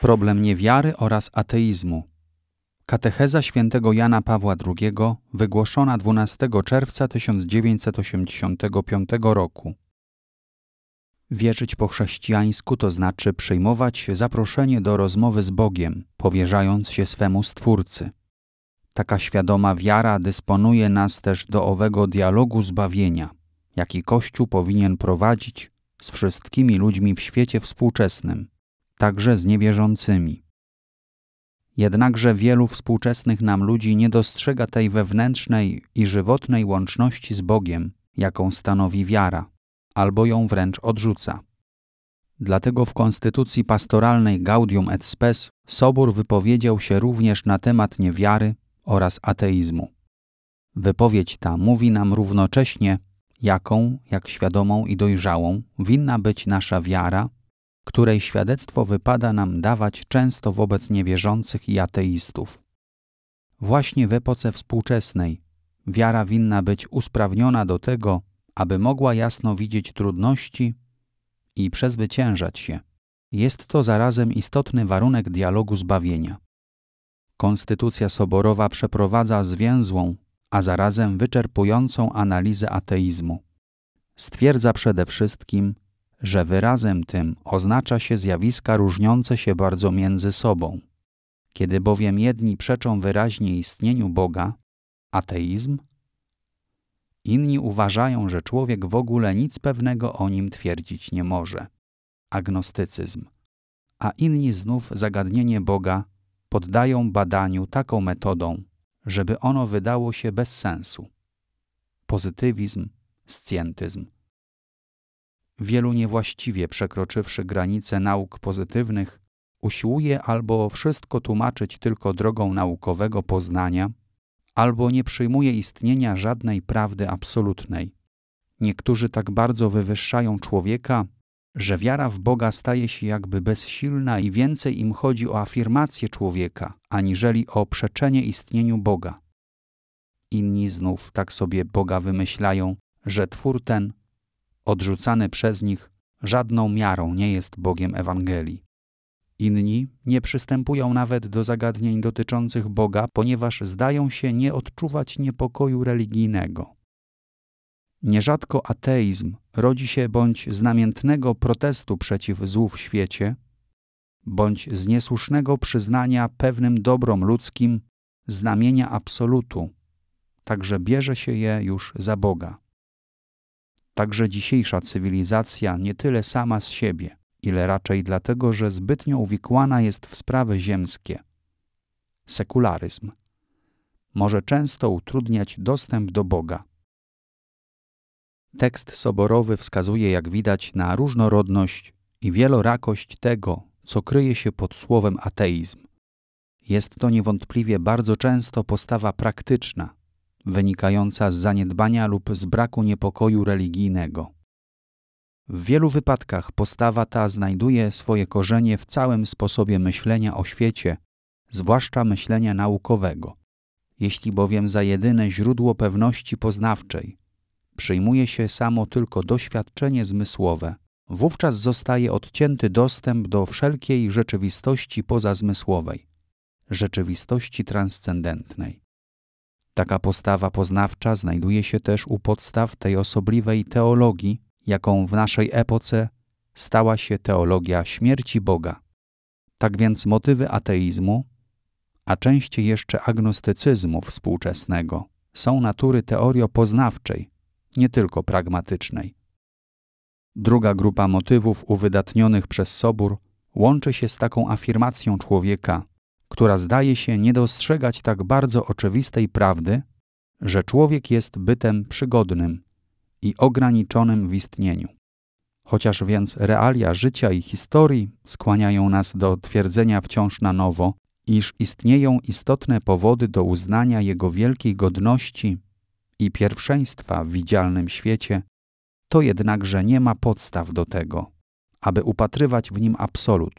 Problem niewiary oraz ateizmu. Katecheza świętego Jana Pawła II, wygłoszona 12 czerwca 1985 roku. Wierzyć po chrześcijańsku to znaczy przyjmować zaproszenie do rozmowy z Bogiem, powierzając się swemu Stwórcy. Taka świadoma wiara dysponuje nas też do owego dialogu zbawienia, jaki Kościół powinien prowadzić z wszystkimi ludźmi w świecie współczesnym także z niewierzącymi. Jednakże wielu współczesnych nam ludzi nie dostrzega tej wewnętrznej i żywotnej łączności z Bogiem, jaką stanowi wiara, albo ją wręcz odrzuca. Dlatego w konstytucji pastoralnej Gaudium et Spes Sobór wypowiedział się również na temat niewiary oraz ateizmu. Wypowiedź ta mówi nam równocześnie, jaką, jak świadomą i dojrzałą, winna być nasza wiara której świadectwo wypada nam dawać często wobec niewierzących i ateistów. Właśnie w epoce współczesnej wiara winna być usprawniona do tego, aby mogła jasno widzieć trudności i przezwyciężać je. Jest to zarazem istotny warunek dialogu zbawienia. Konstytucja Soborowa przeprowadza zwięzłą, a zarazem wyczerpującą analizę ateizmu. Stwierdza przede wszystkim, że wyrazem tym oznacza się zjawiska różniące się bardzo między sobą. Kiedy bowiem jedni przeczą wyraźnie istnieniu Boga, ateizm, inni uważają, że człowiek w ogóle nic pewnego o nim twierdzić nie może, agnostycyzm, a inni znów zagadnienie Boga poddają badaniu taką metodą, żeby ono wydało się bez sensu, pozytywizm, scjentyzm wielu niewłaściwie przekroczywszy granice nauk pozytywnych, usiłuje albo wszystko tłumaczyć tylko drogą naukowego poznania, albo nie przyjmuje istnienia żadnej prawdy absolutnej. Niektórzy tak bardzo wywyższają człowieka, że wiara w Boga staje się jakby bezsilna i więcej im chodzi o afirmację człowieka, aniżeli o przeczenie istnieniu Boga. Inni znów tak sobie Boga wymyślają, że twór ten odrzucany przez nich, żadną miarą nie jest Bogiem Ewangelii. Inni nie przystępują nawet do zagadnień dotyczących Boga, ponieważ zdają się nie odczuwać niepokoju religijnego. Nierzadko ateizm rodzi się bądź z namiętnego protestu przeciw złu w świecie, bądź z niesłusznego przyznania pewnym dobrom ludzkim znamienia absolutu, także bierze się je już za Boga. Także dzisiejsza cywilizacja nie tyle sama z siebie, ile raczej dlatego, że zbytnio uwikłana jest w sprawy ziemskie. Sekularyzm może często utrudniać dostęp do Boga. Tekst soborowy wskazuje, jak widać, na różnorodność i wielorakość tego, co kryje się pod słowem ateizm. Jest to niewątpliwie bardzo często postawa praktyczna, wynikająca z zaniedbania lub z braku niepokoju religijnego. W wielu wypadkach postawa ta znajduje swoje korzenie w całym sposobie myślenia o świecie, zwłaszcza myślenia naukowego. Jeśli bowiem za jedyne źródło pewności poznawczej przyjmuje się samo tylko doświadczenie zmysłowe, wówczas zostaje odcięty dostęp do wszelkiej rzeczywistości pozazmysłowej, rzeczywistości transcendentnej. Taka postawa poznawcza znajduje się też u podstaw tej osobliwej teologii, jaką w naszej epoce stała się teologia śmierci Boga. Tak więc motywy ateizmu, a częściej jeszcze agnostycyzmu współczesnego, są natury teoriopoznawczej, nie tylko pragmatycznej. Druga grupa motywów uwydatnionych przez Sobór łączy się z taką afirmacją człowieka, która zdaje się nie dostrzegać tak bardzo oczywistej prawdy, że człowiek jest bytem przygodnym i ograniczonym w istnieniu. Chociaż więc realia życia i historii skłaniają nas do twierdzenia wciąż na nowo, iż istnieją istotne powody do uznania jego wielkiej godności i pierwszeństwa w widzialnym świecie, to jednakże nie ma podstaw do tego, aby upatrywać w nim absolut,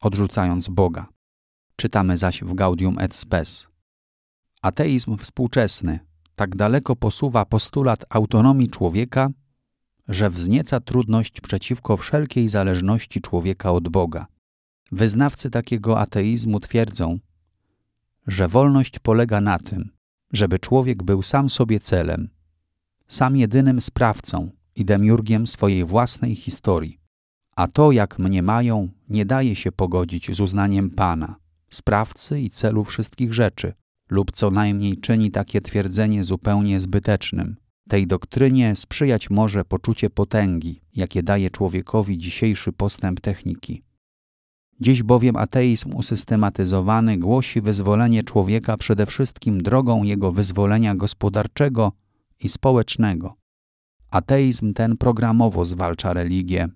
odrzucając Boga. Czytamy zaś w Gaudium et Spes. Ateizm współczesny tak daleko posuwa postulat autonomii człowieka, że wznieca trudność przeciwko wszelkiej zależności człowieka od Boga. Wyznawcy takiego ateizmu twierdzą, że wolność polega na tym, żeby człowiek był sam sobie celem, sam jedynym sprawcą i demiurgiem swojej własnej historii. A to, jak mnie mają, nie daje się pogodzić z uznaniem Pana, sprawcy i celu wszystkich rzeczy, lub co najmniej czyni takie twierdzenie zupełnie zbytecznym. Tej doktrynie sprzyjać może poczucie potęgi, jakie daje człowiekowi dzisiejszy postęp techniki. Dziś bowiem ateizm usystematyzowany głosi wyzwolenie człowieka przede wszystkim drogą jego wyzwolenia gospodarczego i społecznego. Ateizm ten programowo zwalcza religię,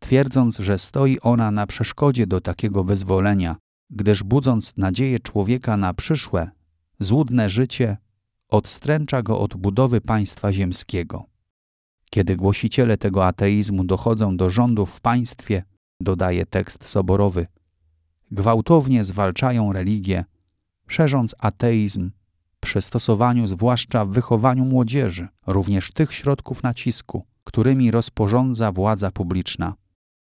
twierdząc, że stoi ona na przeszkodzie do takiego wyzwolenia, gdyż budząc nadzieję człowieka na przyszłe, złudne życie odstręcza go od budowy państwa ziemskiego. Kiedy głosiciele tego ateizmu dochodzą do rządów w państwie, dodaje tekst soborowy, gwałtownie zwalczają religię, szerząc ateizm przy stosowaniu zwłaszcza w wychowaniu młodzieży, również tych środków nacisku, którymi rozporządza władza publiczna.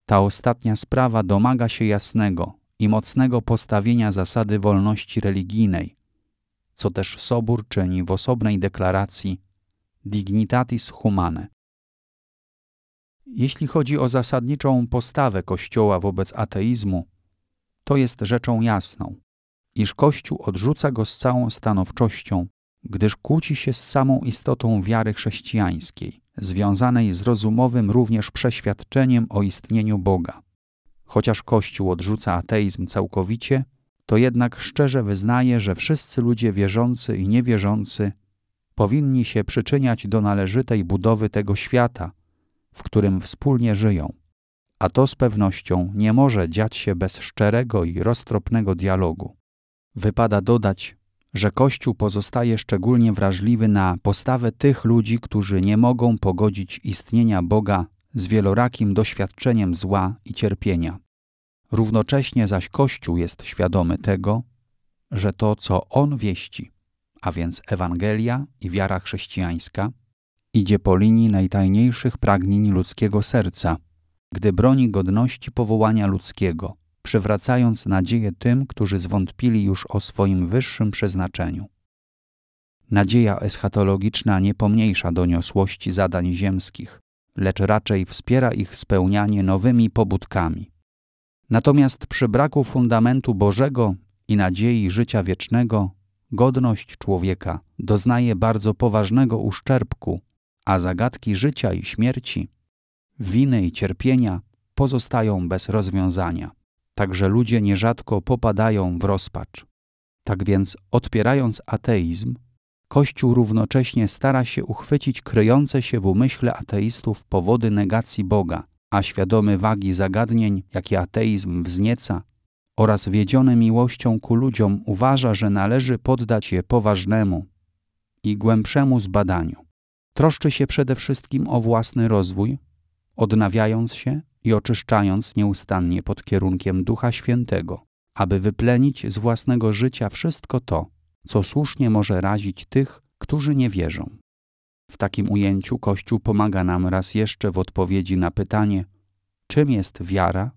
Ta ostatnia sprawa domaga się jasnego, i mocnego postawienia zasady wolności religijnej, co też Sobór czyni w osobnej deklaracji Dignitatis Humanae. Jeśli chodzi o zasadniczą postawę Kościoła wobec ateizmu, to jest rzeczą jasną, iż Kościół odrzuca go z całą stanowczością, gdyż kłóci się z samą istotą wiary chrześcijańskiej, związanej z rozumowym również przeświadczeniem o istnieniu Boga. Chociaż Kościół odrzuca ateizm całkowicie, to jednak szczerze wyznaje, że wszyscy ludzie wierzący i niewierzący powinni się przyczyniać do należytej budowy tego świata, w którym wspólnie żyją. A to z pewnością nie może dziać się bez szczerego i roztropnego dialogu. Wypada dodać, że Kościół pozostaje szczególnie wrażliwy na postawę tych ludzi, którzy nie mogą pogodzić istnienia Boga z wielorakim doświadczeniem zła i cierpienia. Równocześnie zaś Kościół jest świadomy tego, że to, co on wieści, a więc Ewangelia i wiara chrześcijańska, idzie po linii najtajniejszych pragnień ludzkiego serca, gdy broni godności powołania ludzkiego, przywracając nadzieję tym, którzy zwątpili już o swoim wyższym przeznaczeniu. Nadzieja eschatologiczna nie pomniejsza doniosłości zadań ziemskich, lecz raczej wspiera ich spełnianie nowymi pobudkami. Natomiast przy braku fundamentu Bożego i nadziei życia wiecznego, godność człowieka doznaje bardzo poważnego uszczerbku, a zagadki życia i śmierci, winy i cierpienia pozostają bez rozwiązania. Także ludzie nierzadko popadają w rozpacz. Tak więc, odpierając ateizm, Kościół równocześnie stara się uchwycić kryjące się w umyśle ateistów powody negacji Boga, a świadomy wagi zagadnień, jakie ateizm wznieca, oraz wiedziony miłością ku ludziom uważa, że należy poddać je poważnemu i głębszemu zbadaniu. Troszczy się przede wszystkim o własny rozwój, odnawiając się i oczyszczając nieustannie pod kierunkiem Ducha Świętego, aby wyplenić z własnego życia wszystko to, co słusznie może razić tych, którzy nie wierzą. W takim ujęciu Kościół pomaga nam raz jeszcze w odpowiedzi na pytanie, czym jest wiara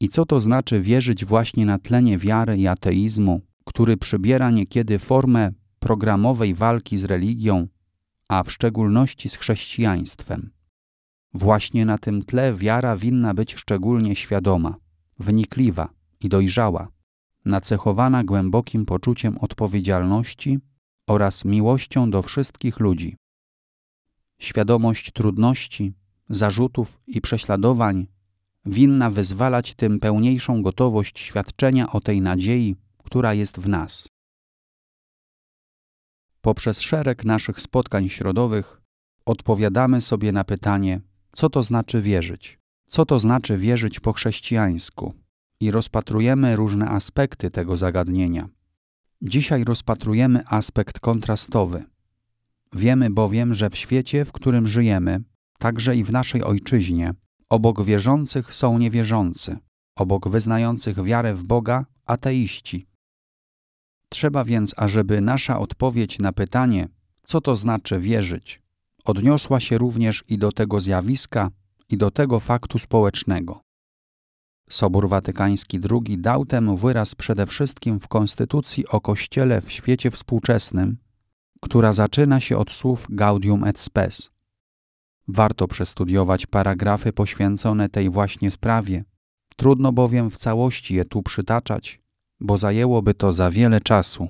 i co to znaczy wierzyć właśnie na tlenie wiary i ateizmu, który przybiera niekiedy formę programowej walki z religią, a w szczególności z chrześcijaństwem. Właśnie na tym tle wiara winna być szczególnie świadoma, wnikliwa i dojrzała, nacechowana głębokim poczuciem odpowiedzialności oraz miłością do wszystkich ludzi. Świadomość trudności, zarzutów i prześladowań winna wyzwalać tym pełniejszą gotowość świadczenia o tej nadziei, która jest w nas. Poprzez szereg naszych spotkań środowych odpowiadamy sobie na pytanie, co to znaczy wierzyć, co to znaczy wierzyć po chrześcijańsku i rozpatrujemy różne aspekty tego zagadnienia. Dzisiaj rozpatrujemy aspekt kontrastowy. Wiemy bowiem, że w świecie, w którym żyjemy, także i w naszej ojczyźnie, obok wierzących są niewierzący, obok wyznających wiarę w Boga ateiści. Trzeba więc, ażeby nasza odpowiedź na pytanie, co to znaczy wierzyć, odniosła się również i do tego zjawiska, i do tego faktu społecznego. Sobór Watykański II dał temu wyraz przede wszystkim w konstytucji o Kościele w świecie współczesnym, która zaczyna się od słów Gaudium et Spes. Warto przestudiować paragrafy poświęcone tej właśnie sprawie. Trudno bowiem w całości je tu przytaczać, bo zajęłoby to za wiele czasu.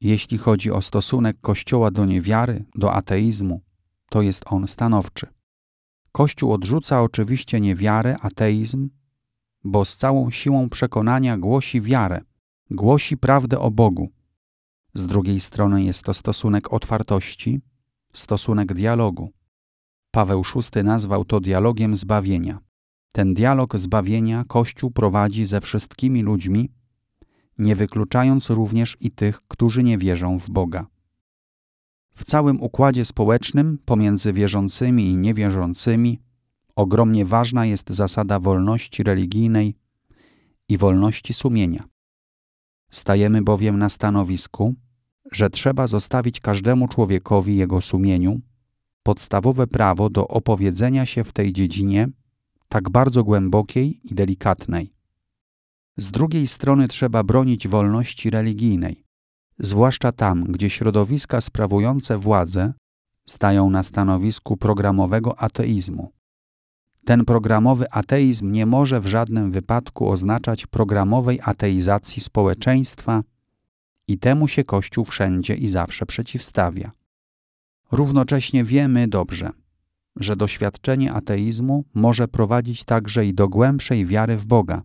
Jeśli chodzi o stosunek Kościoła do niewiary, do ateizmu, to jest on stanowczy. Kościół odrzuca oczywiście niewiarę, ateizm bo z całą siłą przekonania głosi wiarę, głosi prawdę o Bogu. Z drugiej strony jest to stosunek otwartości, stosunek dialogu. Paweł VI nazwał to dialogiem zbawienia. Ten dialog zbawienia Kościół prowadzi ze wszystkimi ludźmi, nie wykluczając również i tych, którzy nie wierzą w Boga. W całym układzie społecznym pomiędzy wierzącymi i niewierzącymi Ogromnie ważna jest zasada wolności religijnej i wolności sumienia. Stajemy bowiem na stanowisku, że trzeba zostawić każdemu człowiekowi jego sumieniu podstawowe prawo do opowiedzenia się w tej dziedzinie, tak bardzo głębokiej i delikatnej. Z drugiej strony trzeba bronić wolności religijnej, zwłaszcza tam, gdzie środowiska sprawujące władzę stają na stanowisku programowego ateizmu. Ten programowy ateizm nie może w żadnym wypadku oznaczać programowej ateizacji społeczeństwa i temu się Kościół wszędzie i zawsze przeciwstawia. Równocześnie wiemy dobrze, że doświadczenie ateizmu może prowadzić także i do głębszej wiary w Boga.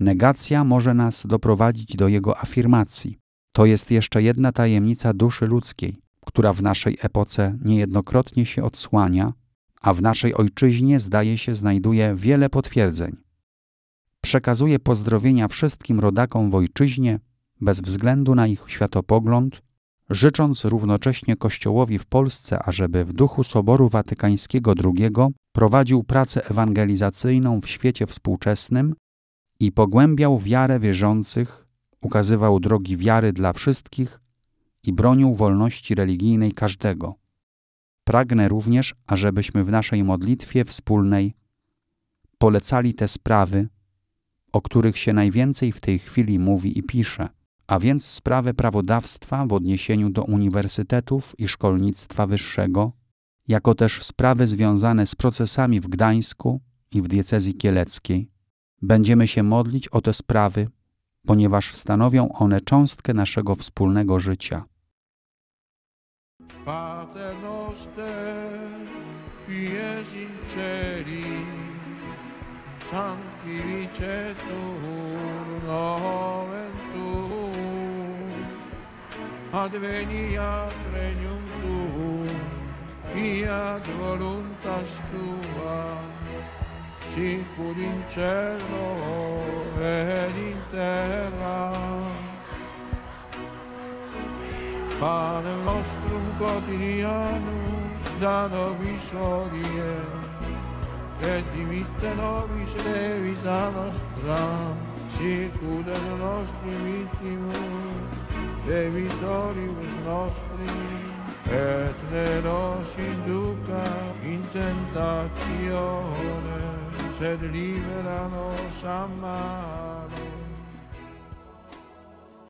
Negacja może nas doprowadzić do jego afirmacji. To jest jeszcze jedna tajemnica duszy ludzkiej, która w naszej epoce niejednokrotnie się odsłania a w naszej ojczyźnie zdaje się znajduje wiele potwierdzeń. Przekazuje pozdrowienia wszystkim rodakom w ojczyźnie, bez względu na ich światopogląd, życząc równocześnie Kościołowi w Polsce, ażeby w duchu Soboru Watykańskiego II prowadził pracę ewangelizacyjną w świecie współczesnym i pogłębiał wiarę wierzących, ukazywał drogi wiary dla wszystkich i bronił wolności religijnej każdego. Pragnę również, ażebyśmy w naszej modlitwie wspólnej polecali te sprawy, o których się najwięcej w tej chwili mówi i pisze, a więc sprawę prawodawstwa w odniesieniu do uniwersytetów i szkolnictwa wyższego, jako też sprawy związane z procesami w Gdańsku i w diecezji kieleckiej. Będziemy się modlić o te sprawy, ponieważ stanowią one cząstkę naszego wspólnego życia. Pater noster, ies in celi, sanctificetur nomen tuum, adveniat regnum tuum, fiat voluntas tua, sicur in cielo ed in terra, pane nostrum quotidiano da nobis odie, che dimitte nobis debita nostra, sicur et nostri vittimus, debitoribus nostri, et ne nos induca in tentatione, sed libera nos a